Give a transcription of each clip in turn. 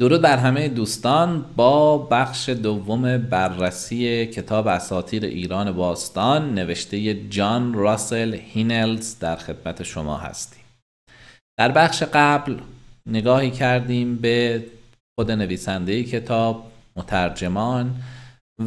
درود بر همه دوستان با بخش دوم بررسی کتاب اساطیر ایران باستان نوشته جان راسل هینلز در خدمت شما هستیم در بخش قبل نگاهی کردیم به خود نویسنده کتاب مترجمان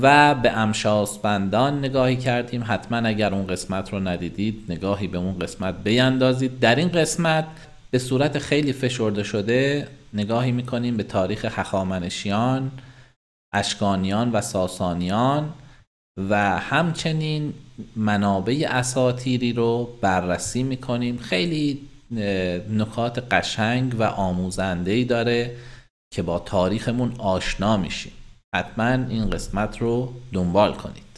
و به امشاسپندان نگاهی کردیم حتما اگر اون قسمت رو ندیدید نگاهی به اون قسمت بیندازید در این قسمت به صورت خیلی فشرده شده نگاهی میکنیم به تاریخ هخامنشیان اشکانیان و ساسانیان و همچنین منابع اساتیری رو بررسی میکنیم خیلی نکات قشنگ و آموزنده ای داره که با تاریخمون آشنا میشیم حتما این قسمت رو دنبال کنید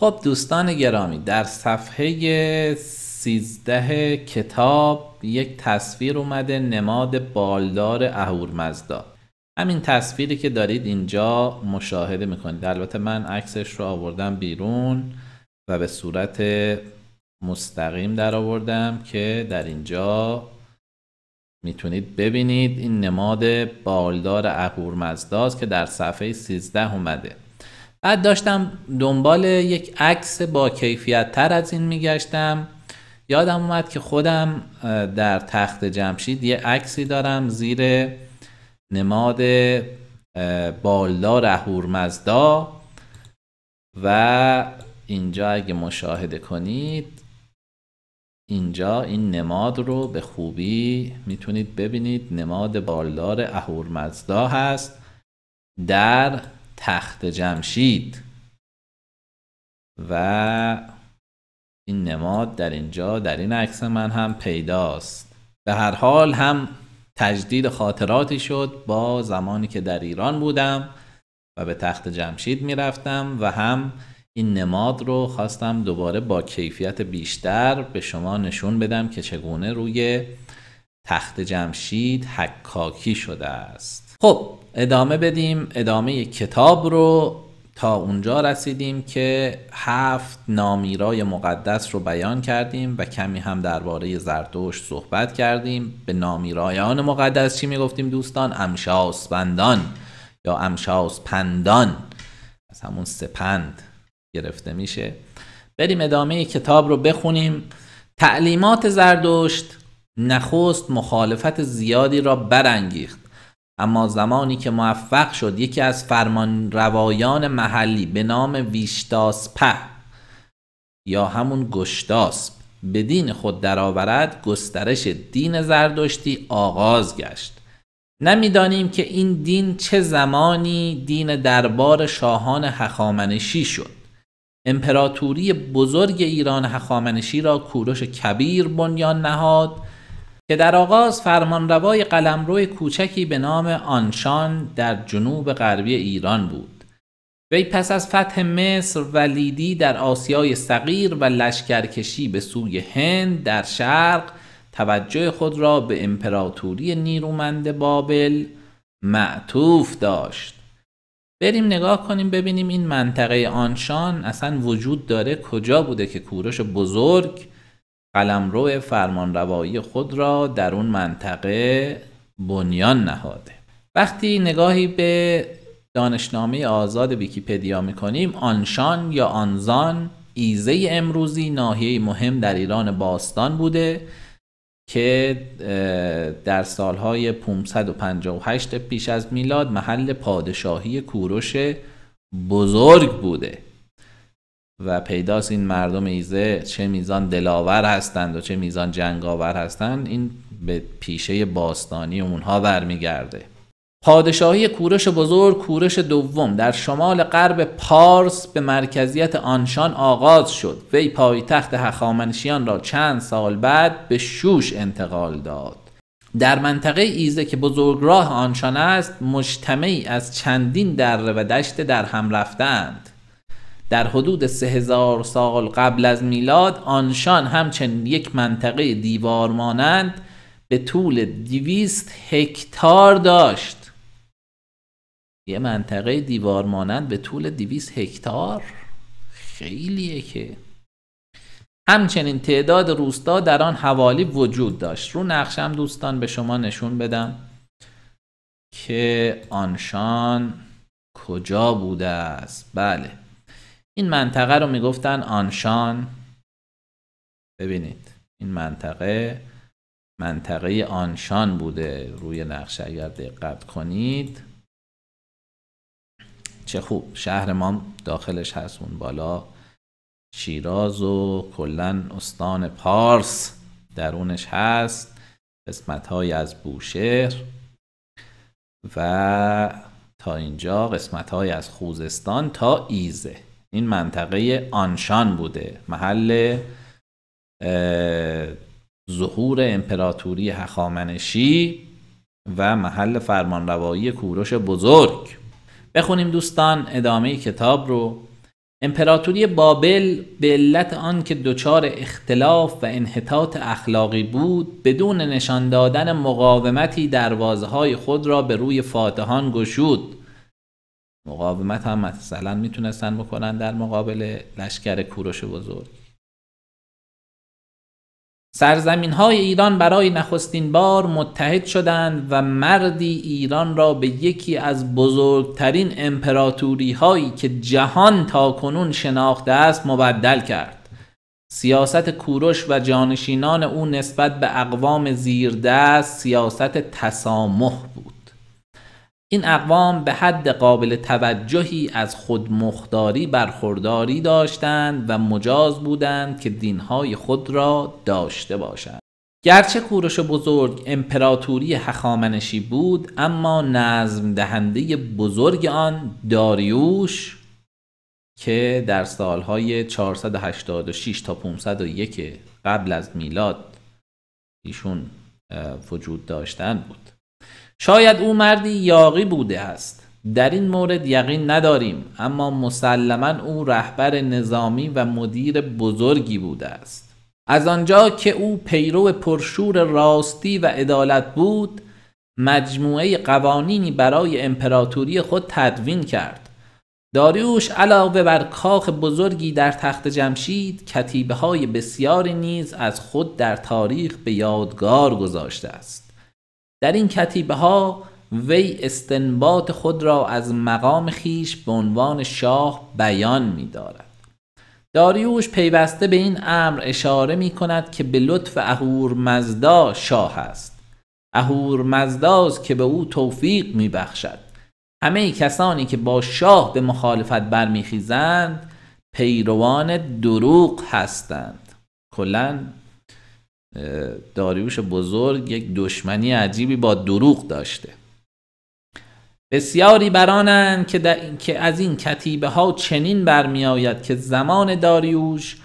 خب دوستان گرامی در صفحه 13 کتاب یک تصویر اومده نماد بالدار اهورمزدا همین تصویری که دارید اینجا مشاهده میکنید البته من عکسش رو آوردم بیرون و به صورت مستقیم در آوردم که در اینجا میتونید ببینید این نماد بالدار اهورمزداست که در صفحه 13 اومده بعد داشتم دنبال یک عکس با کیفیت تر از این میگشتم یادم اومد که خودم در تخت جمشید یه عکسی دارم زیر نماد بالدار رهور مزدا و اینجا اگه مشاهده کنید اینجا این نماد رو به خوبی میتونید ببینید نماد بالدار اهورمزدا هست در تخت جمشید و این نماد در اینجا در این عکس من هم پیداست به هر حال هم تجدید خاطراتی شد با زمانی که در ایران بودم و به تخت جمشید میرفتم و هم این نماد رو خواستم دوباره با کیفیت بیشتر به شما نشون بدم که چگونه روی تخت جمشید حکاکی شده است خب ادامه بدیم ادامه کتاب رو تا اونجا رسیدیم که هفت نامیرای مقدس رو بیان کردیم و کمی هم درباره زردوش صحبت کردیم به نامیرایان مقدس چی میگفتیم دوستان امشاسپندان یا امشاسپندان از همون سپند گرفته میشه بریم ادامه کتاب رو بخونیم تعلیمات زردشت نخست مخالفت زیادی را برانگیخت اما زمانی که موفق شد یکی از فرمان روایان محلی به نام ویشتاسپه یا همون گشتاسپ به دین خود درآورد گسترش دین زردشتی آغاز گشت نمیدانیم که این دین چه زمانی دین دربار شاهان هخامنشی شد امپراتوری بزرگ ایران هخامنشی را کوروش کبیر بنیان نهاد که در آغاز فرمانروای قلمرو کوچکی به نام آنشان در جنوب غربی ایران بود وی پس از فتح مصر و لیدی در آسیای صغیر و لشکرکشی به سوی هند در شرق توجه خود را به امپراتوری نیرومند بابل معطوف داشت بریم نگاه کنیم ببینیم این منطقه آنشان اصلا وجود داره کجا بوده که کورش بزرگ قلمرو فرمانروایی خود را در اون منطقه بنیان نهاده وقتی نگاهی به دانشنامه آزاد ویکیپدیا میکنیم آنشان یا آنزان ایزه امروزی ناحیه مهم در ایران باستان بوده که در سالهای 558 پیش از میلاد محل پادشاهی کوروش بزرگ بوده و پیداست این مردم ایزه چه میزان دلاور هستند و چه میزان جنگاور هستند این به پیشه باستانی اونها برمیگرده پادشاهی کورش بزرگ کورش دوم در شمال غرب پارس به مرکزیت آنشان آغاز شد وی پایتخت هخامنشیان را چند سال بعد به شوش انتقال داد در منطقه ایزه که بزرگراه آنشان است مجتمعی از چندین دره و دشت در هم رفتند در حدود هزار سال قبل از میلاد آنشان همچنین یک منطقه دیوار مانند به طول 200 هکتار داشت یه منطقه دیوار مانند به طول 200 هکتار خیلیه که همچنین تعداد روستا در آن حوالی وجود داشت رو نقشم دوستان به شما نشون بدم که آنشان کجا بوده است بله این منطقه رو میگفتن آنشان ببینید این منطقه منطقه آنشان بوده روی نقشه اگر دقت کنید چه خوب شهر ما داخلش هست اون بالا شیراز و کلا استان پارس درونش هست قسمت های از بوشهر و تا اینجا قسمت های از خوزستان تا ایزه این منطقه آنشان بوده محل ظهور امپراتوری هخامنشی و محل فرمانروایی کوروش بزرگ بخونیم دوستان ادامه کتاب رو امپراتوری بابل به علت که دچار اختلاف و انحطاط اخلاقی بود بدون نشان دادن مقاومتی دروازه خود را به روی فاتحان گشود مقاومت هم مثلا میتونستن بکنن در مقابل لشکر کوروش بزرگ سرزمین های ایران برای نخستین بار متحد شدند و مردی ایران را به یکی از بزرگترین امپراتوری هایی که جهان تا کنون شناخته است مبدل کرد. سیاست کوروش و جانشینان او نسبت به اقوام زیردست سیاست تسامح بود. این اقوام به حد قابل توجهی از خودمختاری برخورداری داشتند و مجاز بودند که دینهای خود را داشته باشند. گرچه کوروش بزرگ امپراتوری حخامنشی بود اما نظم دهنده بزرگ آن داریوش که در سالهای 486 تا 501 قبل از میلاد ایشون وجود داشتن بود شاید او مردی یاقی بوده است در این مورد یقین نداریم اما مسلما او رهبر نظامی و مدیر بزرگی بوده است از آنجا که او پیرو پرشور راستی و عدالت بود مجموعه قوانینی برای امپراتوری خود تدوین کرد داریوش علاوه بر کاخ بزرگی در تخت جمشید کتیبه های بسیاری نیز از خود در تاریخ به یادگار گذاشته است در این کتیبه ها وی استنباط خود را از مقام خیش به عنوان شاه بیان می دارد. داریوش پیوسته به این امر اشاره می کند که به لطف اهور مزدا شاه است. اهور مزداز که به او توفیق می بخشد. همه کسانی که با شاه به مخالفت برمیخیزند پیروان دروغ هستند. کلا، داریوش بزرگ یک دشمنی عجیبی با دروغ داشته بسیاری برانند که, از این کتیبه ها چنین برمیآید که زمان داریوش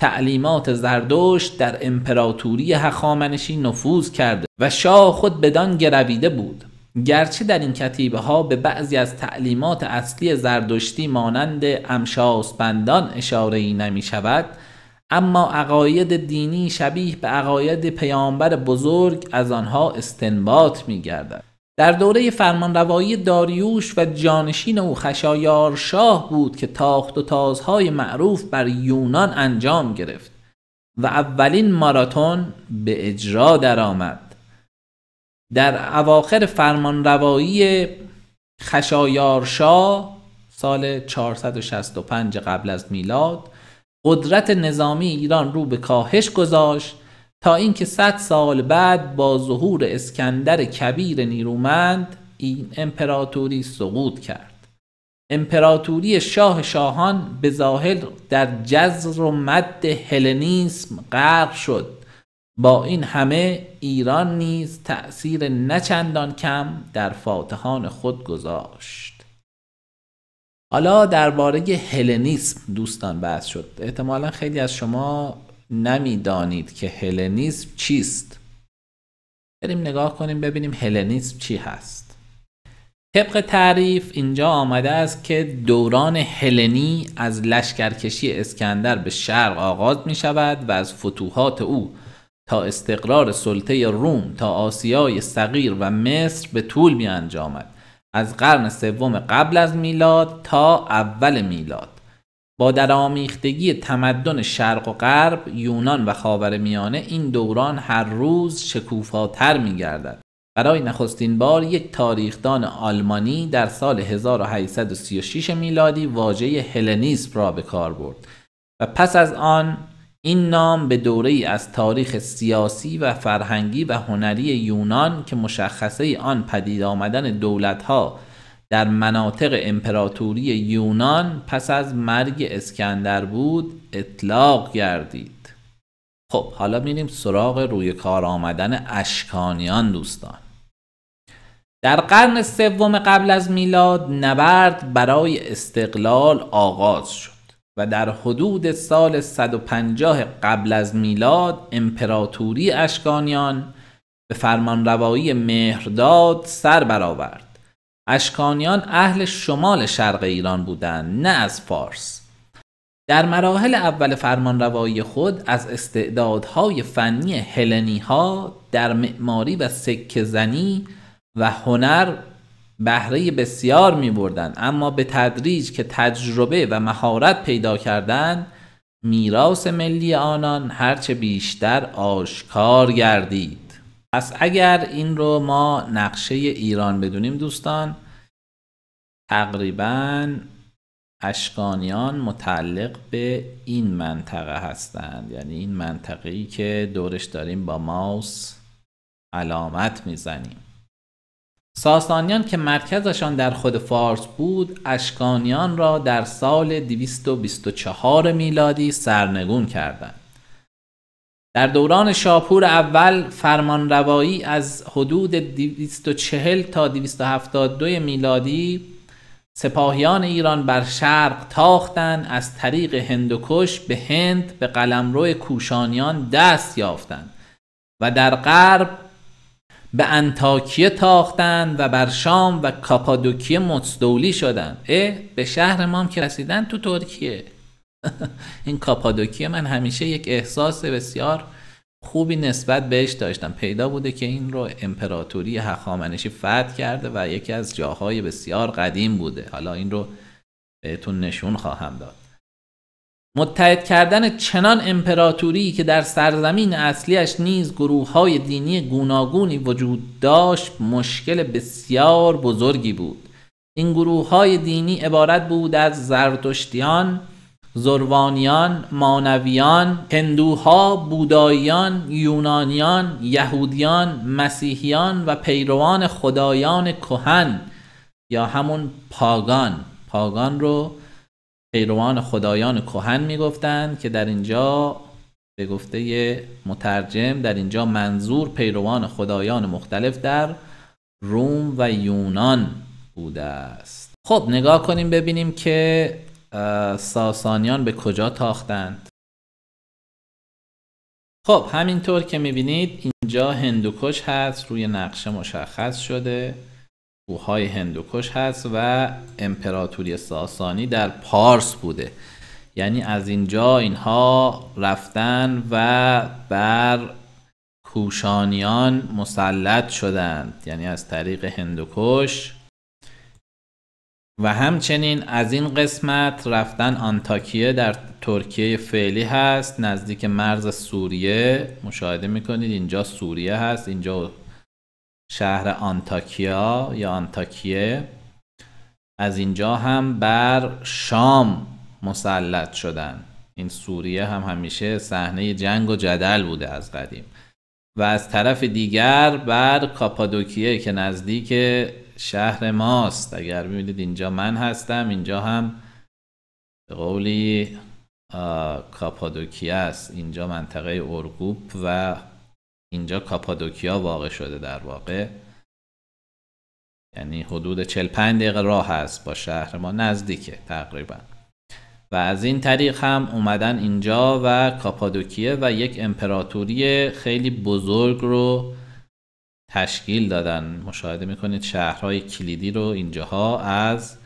تعلیمات زردشت در امپراتوری هخامنشی نفوذ کرده و شاه خود بدان گرویده بود گرچه در این کتیبه ها به بعضی از تعلیمات اصلی زردشتی مانند امشاسپندان اشاره ای نمی شود اما عقاید دینی شبیه به عقاید پیامبر بزرگ از آنها استنباط می گردد. در دوره فرمانروایی داریوش و جانشین او خشایار شاه بود که تاخت و تازهای معروف بر یونان انجام گرفت و اولین ماراتون به اجرا درآمد. در اواخر فرمانروایی خشایارشاه سال 465 قبل از میلاد قدرت نظامی ایران رو به کاهش گذاشت تا اینکه صد سال بعد با ظهور اسکندر کبیر نیرومند این امپراتوری سقوط کرد امپراتوری شاه شاهان به ظاهر در جزر و مد هلنیسم غرق شد با این همه ایران نیز تأثیر نچندان کم در فاتحان خود گذاشت حالا درباره هلنیسم دوستان بحث شد احتمالا خیلی از شما نمیدانید که هلنیسم چیست بریم نگاه کنیم ببینیم هلنیسم چی هست طبق تعریف اینجا آمده است که دوران هلنی از لشکرکشی اسکندر به شرق آغاز می شود و از فتوحات او تا استقرار سلطه روم تا آسیای صغیر و مصر به طول می انجامد از قرن سوم قبل از میلاد تا اول میلاد با درآمیختگی تمدن شرق و غرب یونان و میانه این دوران هر روز شکوفاتر میگردد برای نخستین بار یک تاریخدان آلمانی در سال 1836 میلادی واژه هلنیسم را به کار برد و پس از آن این نام به دوره ای از تاریخ سیاسی و فرهنگی و هنری یونان که مشخصه آن پدید آمدن ها در مناطق امپراتوری یونان پس از مرگ اسکندر بود اطلاق گردید خب حالا میریم سراغ روی کار آمدن اشکانیان دوستان در قرن سوم قبل از میلاد نبرد برای استقلال آغاز شد و در حدود سال 150 قبل از میلاد امپراتوری اشکانیان به فرمانروایی مهرداد سر برآورد. اشکانیان اهل شمال شرق ایران بودند نه از فارس. در مراحل اول فرمانروایی خود از استعدادهای فنی هلنی ها در معماری و سکه زنی و هنر بهره بسیار می بردن اما به تدریج که تجربه و مهارت پیدا کردند میراث ملی آنان هرچه بیشتر آشکار گردید پس اگر این رو ما نقشه ایران بدونیم دوستان تقریبا اشکانیان متعلق به این منطقه هستند یعنی این منطقه‌ای که دورش داریم با ماوس علامت میزنیم ساسانیان که مرکزشان در خود فارس بود اشکانیان را در سال 224 میلادی سرنگون کردند در دوران شاپور اول فرمانروایی از حدود 240 تا 272 میلادی سپاهیان ایران بر شرق تاختند از طریق هندوکش به هند به قلمرو کوشانیان دست یافتند و در غرب به انتاکیه تاختن و بر شام و کاپادوکیه مستولی شدن اه به شهر مام که رسیدن تو ترکیه این کاپادوکیه من همیشه یک احساس بسیار خوبی نسبت بهش داشتم پیدا بوده که این رو امپراتوری هخامنشی فتح کرده و یکی از جاهای بسیار قدیم بوده حالا این رو بهتون نشون خواهم داد متحد کردن چنان امپراتوری که در سرزمین اصلیش نیز گروه های دینی گوناگونی وجود داشت مشکل بسیار بزرگی بود این گروه های دینی عبارت بود از زرتشتیان، زروانیان، مانویان، هندوها، بوداییان، یونانیان، یهودیان، مسیحیان و پیروان خدایان کهن یا همون پاگان پاگان رو پیروان خدایان کهن میگفتند که در اینجا به گفته مترجم در اینجا منظور پیروان خدایان مختلف در روم و یونان بوده است خب نگاه کنیم ببینیم که ساسانیان به کجا تاختند خب همینطور که میبینید اینجا هندوکش هست روی نقشه مشخص شده کوههای هندوکش هست و امپراتوری ساسانی در پارس بوده یعنی از اینجا اینها رفتن و بر کوشانیان مسلط شدند یعنی از طریق هندوکش و همچنین از این قسمت رفتن آنتاکیه در ترکیه فعلی هست نزدیک مرز سوریه مشاهده میکنید اینجا سوریه هست اینجا شهر آنتاکیا یا آنتاکیه از اینجا هم بر شام مسلط شدن این سوریه هم همیشه صحنه جنگ و جدل بوده از قدیم و از طرف دیگر بر کاپادوکیه که نزدیک شهر ماست اگر میبینید اینجا من هستم اینجا هم به قولی کاپادوکیه است اینجا منطقه اورگوپ و اینجا کاپادوکیا واقع شده در واقع یعنی حدود 45 دقیقه راه هست با شهر ما نزدیکه تقریبا و از این طریق هم اومدن اینجا و کاپادوکیه و یک امپراتوری خیلی بزرگ رو تشکیل دادن مشاهده میکنید شهرهای کلیدی رو اینجاها از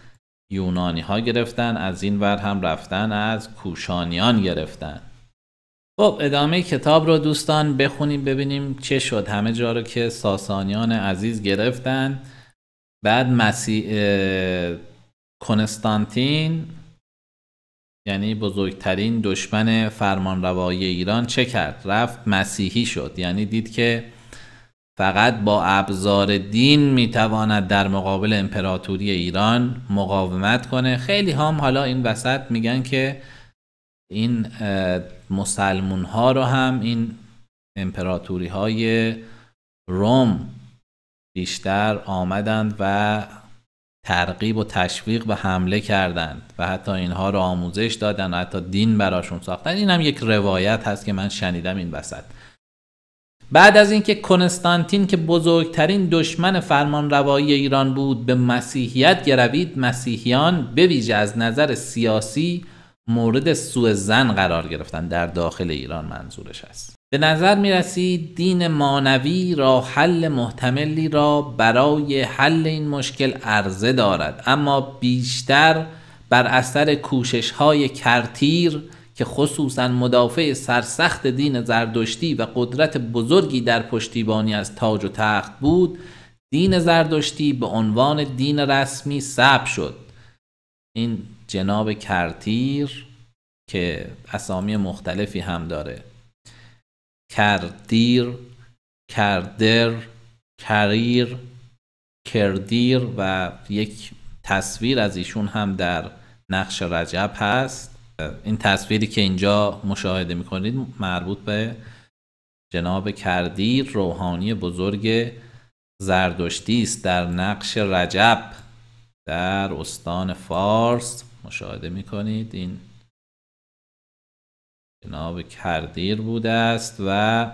یونانی ها گرفتن از این ور هم رفتن از کوشانیان گرفتن خب ادامه کتاب رو دوستان بخونیم ببینیم چه شد همه جا رو که ساسانیان عزیز گرفتن بعد مسیح کنستانتین یعنی بزرگترین دشمن فرمانروایی ایران چه کرد رفت مسیحی شد یعنی دید که فقط با ابزار دین میتواند در مقابل امپراتوری ایران مقاومت کنه خیلی هم حالا این وسط میگن که این مسلمون ها رو هم این امپراتوری های روم بیشتر آمدند و ترغیب و تشویق به حمله کردند و حتی اینها رو آموزش دادن و حتی دین براشون ساختن این هم یک روایت هست که من شنیدم این وسط بعد از اینکه کنستانتین که بزرگترین دشمن فرمان روایی ایران بود به مسیحیت گروید مسیحیان به ویژه از نظر سیاسی مورد سوء زن قرار گرفتن در داخل ایران منظورش است به نظر می دین مانوی را حل محتملی را برای حل این مشکل عرضه دارد اما بیشتر بر اثر کوشش های کرتیر که خصوصا مدافع سرسخت دین زردشتی و قدرت بزرگی در پشتیبانی از تاج و تخت بود دین زردشتی به عنوان دین رسمی سب شد این جناب کرتیر که اسامی مختلفی هم داره کردیر کردر کریر کردیر و یک تصویر از ایشون هم در نقش رجب هست این تصویری که اینجا مشاهده میکنید مربوط به جناب کردیر روحانی بزرگ زردشتی است در نقش رجب در استان فارس مشاهده میکنید این جناب کردیر بوده است و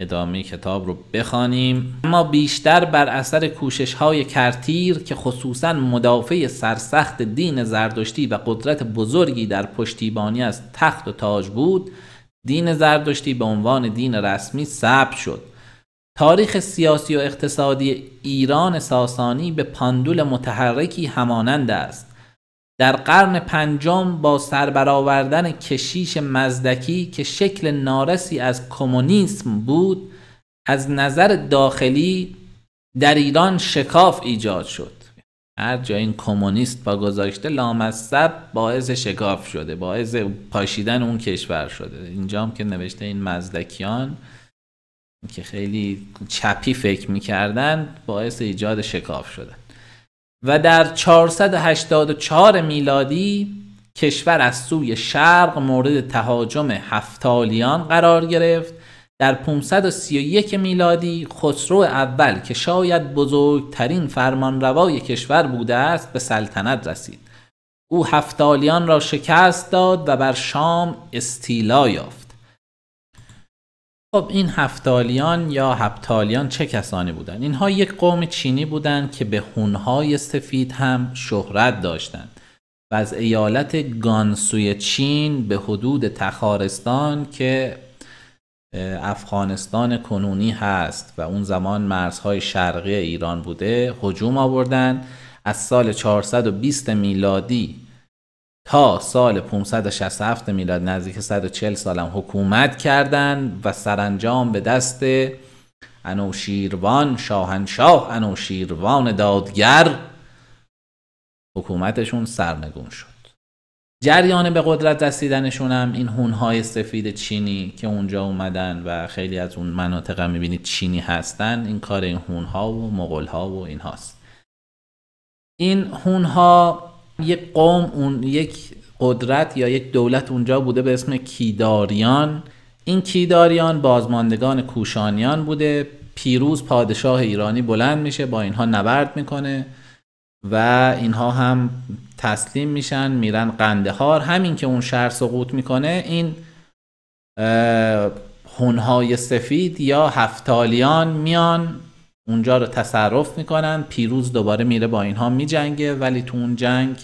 ادامه کتاب رو بخوانیم اما بیشتر بر اثر کوشش های کرتیر که خصوصا مدافع سرسخت دین زردشتی و قدرت بزرگی در پشتیبانی از تخت و تاج بود دین زردشتی به عنوان دین رسمی ثبت شد تاریخ سیاسی و اقتصادی ایران ساسانی به پاندول متحرکی همانند است در قرن پنجم با سربرآوردن کشیش مزدکی که شکل نارسی از کمونیسم بود از نظر داخلی در ایران شکاف ایجاد شد هر جا این کمونیست با گذاشته لامصب باعث شکاف شده باعث پاشیدن اون کشور شده اینجام که نوشته این مزدکیان که خیلی چپی فکر میکردن باعث ایجاد شکاف شده و در 484 میلادی کشور از سوی شرق مورد تهاجم هفتالیان قرار گرفت در 531 میلادی خسرو اول که شاید بزرگترین فرمانروای کشور بوده است به سلطنت رسید او هفتالیان را شکست داد و بر شام استیلا یافت خب این هفتالیان یا هپتالیان چه کسانی بودند؟ اینها یک قوم چینی بودند که به خونهای سفید هم شهرت داشتند و از ایالت گانسوی چین به حدود تخارستان که افغانستان کنونی هست و اون زمان مرزهای شرقی ایران بوده هجوم آوردند از سال 420 میلادی تا سال 567 میلاد نزدیک 140 سالم حکومت کردند و سرانجام به دست انوشیروان شاهنشاه انوشیروان دادگر حکومتشون سرنگون شد جریان به قدرت رسیدنشون هم این هونهای سفید چینی که اونجا اومدن و خیلی از اون مناطق هم میبینید چینی هستن این کار این هونها و مغلها و این هاست این هونها یک قوم اون یک قدرت یا یک دولت اونجا بوده به اسم کیداریان این کیداریان بازماندگان کوشانیان بوده پیروز پادشاه ایرانی بلند میشه با اینها نبرد میکنه و اینها هم تسلیم میشن میرن قندهار همین که اون شهر سقوط میکنه این هونهای سفید یا هفتالیان میان اونجا رو تصرف میکنن پیروز دوباره میره با اینها میجنگه ولی تو اون جنگ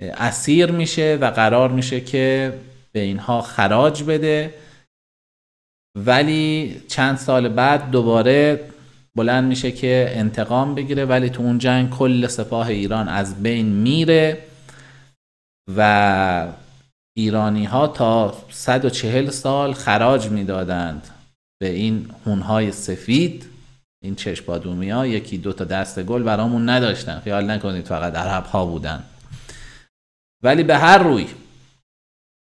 اسیر میشه و قرار میشه که به اینها خراج بده ولی چند سال بعد دوباره بلند میشه که انتقام بگیره ولی تو اون جنگ کل سپاه ایران از بین میره و ایرانی ها تا 140 سال خراج میدادند به این هونهای سفید این بادومی ها یکی دو تا دست گل برامون نداشتن خیال نکنید فقط عرب ها بودن ولی به هر روی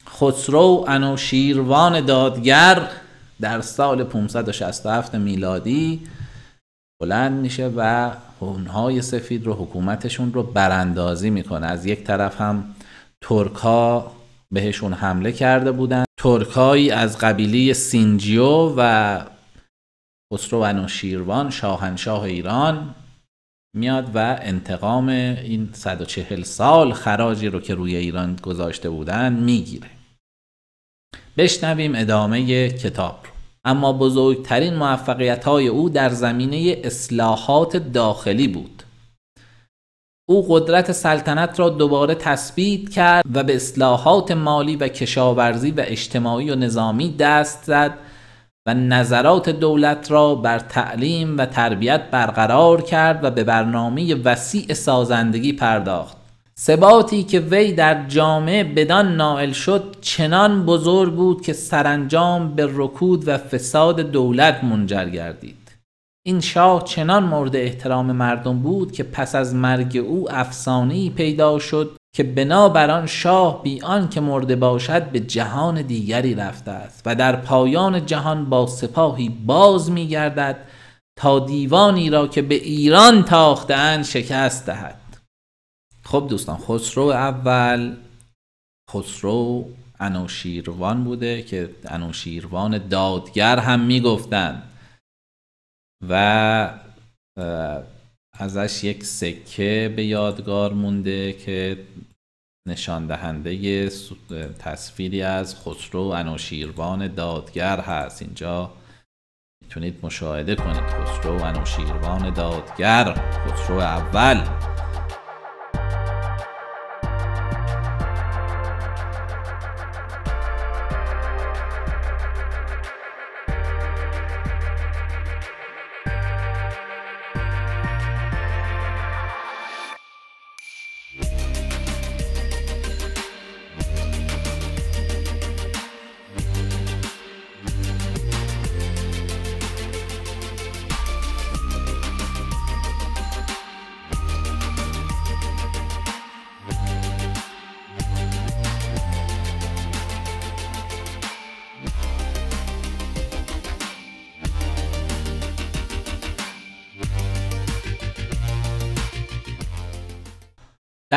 خسرو انوشیروان دادگر در سال 567 میلادی بلند میشه و هونهای سفید رو حکومتشون رو براندازی میکنه از یک طرف هم ترکا بهشون حمله کرده بودن ترکایی از قبیله سینجیو و خسرو شیروان شاهنشاه ایران میاد و انتقام این 140 سال خراجی رو که روی ایران گذاشته بودن میگیره بشنویم ادامه کتاب رو اما بزرگترین موفقیت های او در زمینه اصلاحات داخلی بود او قدرت سلطنت را دوباره تثبیت کرد و به اصلاحات مالی و کشاورزی و اجتماعی و نظامی دست زد و نظرات دولت را بر تعلیم و تربیت برقرار کرد و به برنامه وسیع سازندگی پرداخت ثباتی که وی در جامعه بدان نائل شد چنان بزرگ بود که سرانجام به رکود و فساد دولت منجر گردید این شاه چنان مورد احترام مردم بود که پس از مرگ او افسانه پیدا شد که بنا آن شاه بیان که مرده باشد به جهان دیگری رفته است و در پایان جهان با سپاهی باز می گردد تا دیوانی را که به ایران تاختند شکست دهد خب دوستان خسرو اول خسرو انوشیروان بوده که انوشیروان دادگر هم میگفتند و ازش یک سکه به یادگار مونده که نشان دهنده تصویری از خسرو انوشیروان دادگر هست اینجا میتونید مشاهده کنید خسرو انوشیروان دادگر خسرو اول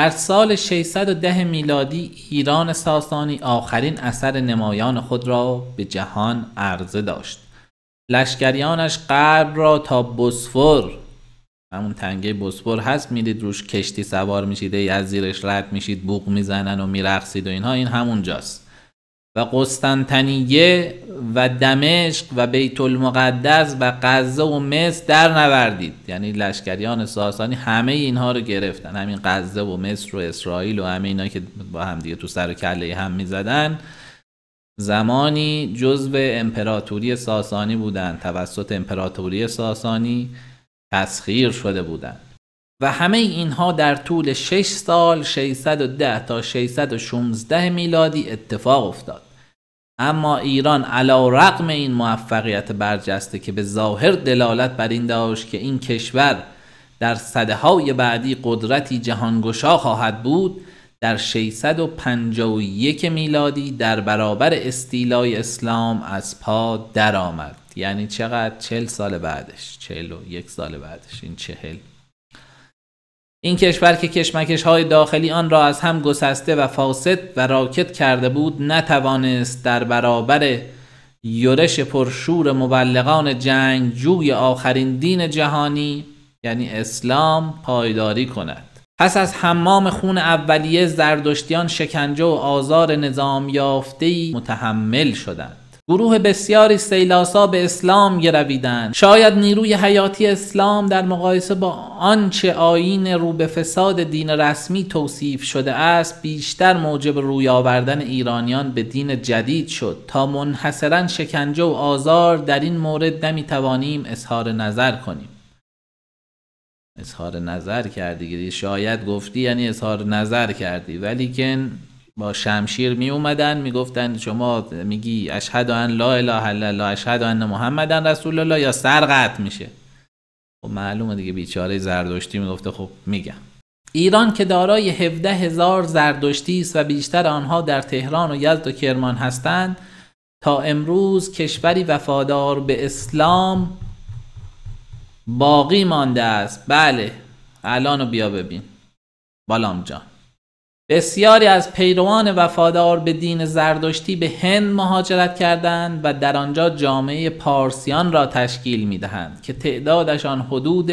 در سال 610 میلادی ایران ساسانی آخرین اثر نمایان خود را به جهان عرضه داشت لشکریانش غرب را تا بسفور همون تنگه بسفور هست میدید روش کشتی سوار میشید از زیرش رد میشید بوق میزنن و میرقصید و اینها این همونجاست و قسطنطنیه و دمشق و بیت المقدس و غزه و مصر در نوردید یعنی لشکریان ساسانی همه اینها رو گرفتن همین غزه و مصر و اسرائیل و همه اینا که با هم دیگه تو سر و کله هم میزدن زمانی جزو امپراتوری ساسانی بودند توسط امپراتوری ساسانی تسخیر شده بودند و همه اینها در طول 6 سال 610 تا 616 میلادی اتفاق افتاد اما ایران علا رقم این موفقیت برجسته که به ظاهر دلالت بر این داشت که این کشور در صده های بعدی قدرتی جهانگشا خواهد بود در 651 میلادی در برابر استیلای اسلام از پا درآمد یعنی چقدر 40 سال بعدش یک سال بعدش این چهل این کشور که کشمکش های داخلی آن را از هم گسسته و فاسد و راکت کرده بود نتوانست در برابر یورش پرشور مبلغان جوی آخرین دین جهانی یعنی اسلام پایداری کند پس از حمام خون اولیه زردشتیان شکنجه و آزار نظام یافته متحمل شدند گروه بسیاری سیلاسا به اسلام گرویدند شاید نیروی حیاتی اسلام در مقایسه با آنچه آیین رو به فساد دین رسمی توصیف شده است بیشتر موجب روی آوردن ایرانیان به دین جدید شد تا منحصرا شکنجه و آزار در این مورد نمیتوانیم اظهار نظر کنیم اظهار نظر کردی شاید گفتی یعنی اظهار نظر کردی ولی با شمشیر می اومدن می گفتن شما میگی اشهد ان لا اله الا الله اشهد ان محمدن رسول الله یا سر قطع میشه خب معلومه دیگه بیچاره زردشتی میگفته خب میگم ایران که دارای 17 هزار زردشتی است و بیشتر آنها در تهران و یزد و کرمان هستند تا امروز کشوری وفادار به اسلام باقی مانده است بله الان بیا ببین بالام جان بسیاری از پیروان وفادار به دین زردشتی به هند مهاجرت کردند و در آنجا جامعه پارسیان را تشکیل می دهند که تعدادشان حدود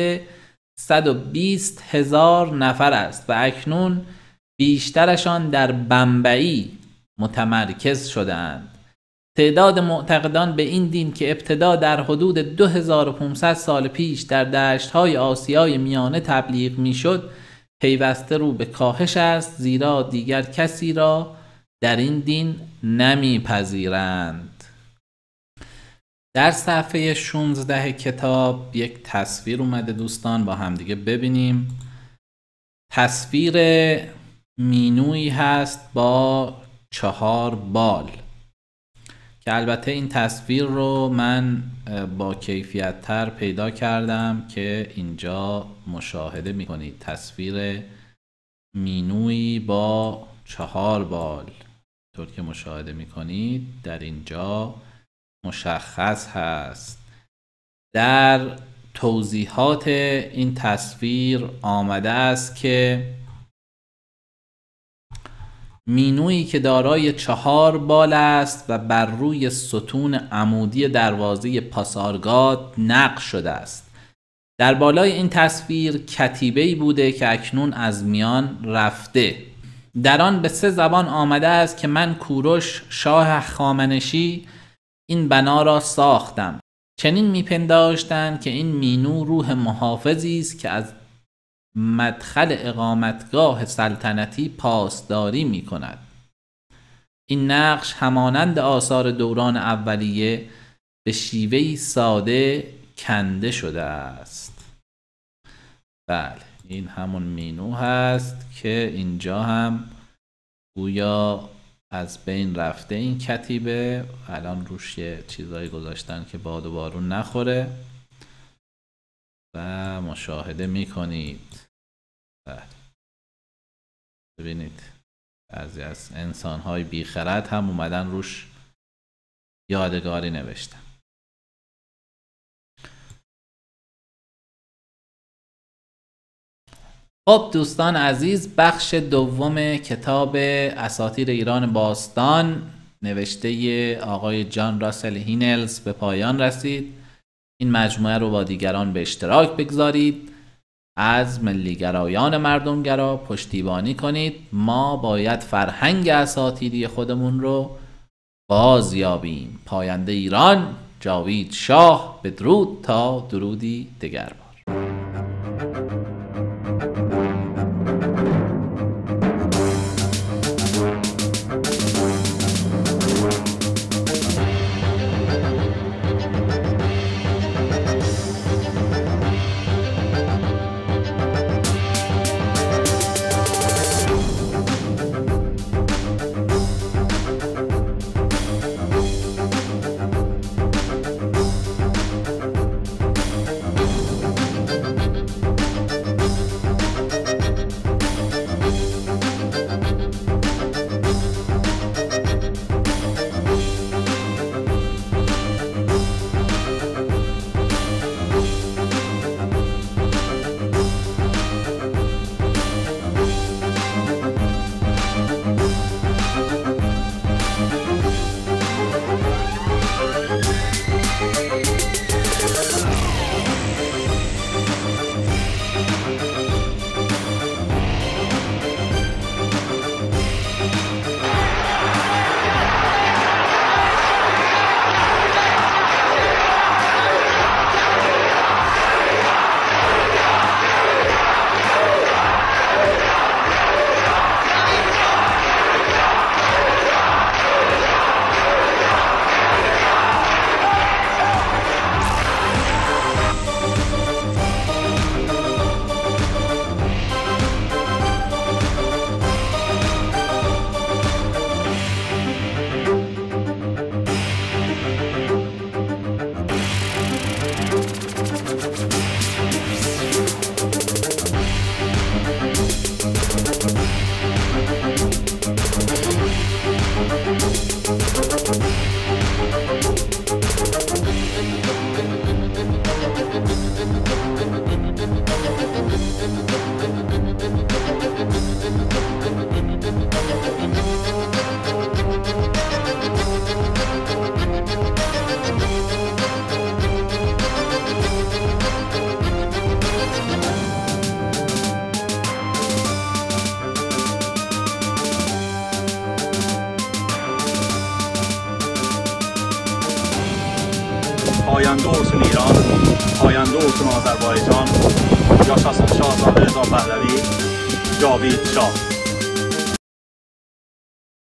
120 هزار نفر است و اکنون بیشترشان در بمبئی متمرکز شدهاند. تعداد معتقدان به این دین که ابتدا در حدود 2500 سال پیش در دشتهای آسیای میانه تبلیغ شد، پیوسته رو به کاهش است زیرا دیگر کسی را در این دین نمیپذیرند در صفحه 16 کتاب یک تصویر اومده دوستان با همدیگه ببینیم تصویر مینویی هست با چهار بال که البته این تصویر رو من با کیفیت تر پیدا کردم که اینجا مشاهده می کنید تصویر مینوی با چهار بال طور که مشاهده می کنید در اینجا مشخص هست در توضیحات این تصویر آمده است که مینویی که دارای چهار بال است و بر روی ستون عمودی دروازه پاسارگاد نقش شده است در بالای این تصویر کتیبه بوده که اکنون از میان رفته در آن به سه زبان آمده است که من کورش شاه خامنشی این بنا را ساختم چنین میپنداشتند که این مینو روح محافظی است که از مدخل اقامتگاه سلطنتی پاسداری می کند. این نقش همانند آثار دوران اولیه به شیوهی ساده کنده شده است بله این همون مینو هست که اینجا هم گویا از بین رفته این کتیبه الان روش یه چیزایی گذاشتن که باد و بارون نخوره و مشاهده میکنید بله. ببینید بعضی از انسان های بیخرد هم اومدن روش یادگاری نوشتن خب دوستان عزیز بخش دوم کتاب اساتیر ایران باستان نوشته آقای جان راسل هینلز به پایان رسید این مجموعه رو با دیگران به اشتراک بگذارید از ملیگرایان مردمگرا پشتیبانی کنید ما باید فرهنگ اساتیدی خودمون رو بازیابیم پاینده ایران جاوید شاه بدرود تا درودی دگر بار